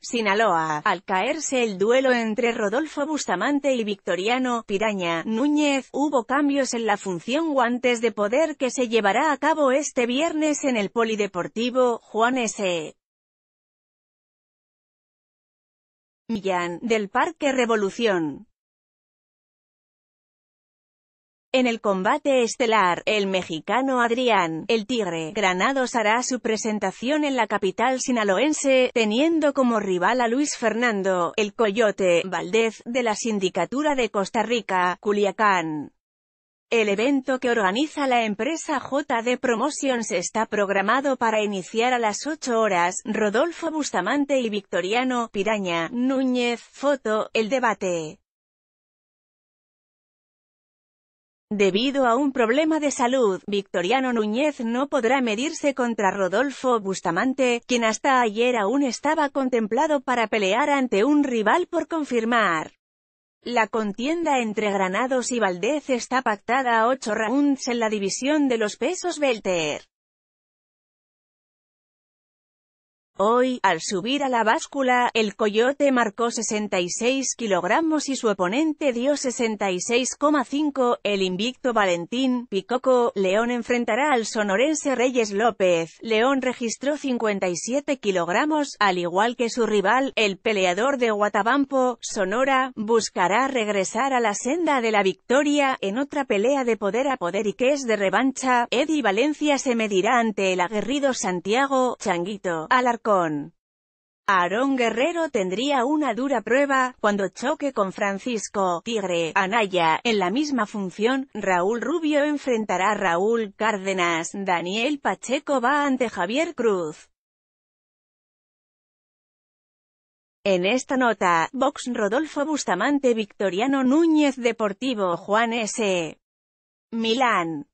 Sinaloa, al caerse el duelo entre Rodolfo Bustamante y Victoriano Piraña Núñez, hubo cambios en la función guantes de poder que se llevará a cabo este viernes en el Polideportivo Juan S. Millán, del Parque Revolución. En el combate estelar, el mexicano Adrián, el Tigre, Granados hará su presentación en la capital sinaloense, teniendo como rival a Luis Fernando, el Coyote, Valdez, de la Sindicatura de Costa Rica, Culiacán. El evento que organiza la empresa JD Promotions está programado para iniciar a las 8 horas. Rodolfo Bustamante y Victoriano, Piraña, Núñez, Foto, El Debate. Debido a un problema de salud, Victoriano Núñez no podrá medirse contra Rodolfo Bustamante, quien hasta ayer aún estaba contemplado para pelear ante un rival por confirmar. La contienda entre Granados y Valdez está pactada a 8 rounds en la división de los pesos Belter. Hoy, al subir a la báscula, el Coyote marcó 66 kilogramos y su oponente dio 66,5. El invicto Valentín, Picoco, León enfrentará al sonorense Reyes López. León registró 57 kilogramos, al igual que su rival, el peleador de Guatabampo, Sonora, buscará regresar a la senda de la victoria, en otra pelea de poder a poder y que es de revancha. Eddie Valencia se medirá ante el aguerrido Santiago, Changuito, con Aarón Guerrero tendría una dura prueba, cuando choque con Francisco Tigre Anaya, en la misma función, Raúl Rubio enfrentará a Raúl Cárdenas, Daniel Pacheco va ante Javier Cruz. En esta nota, Box Rodolfo Bustamante Victoriano Núñez Deportivo Juan S. Milán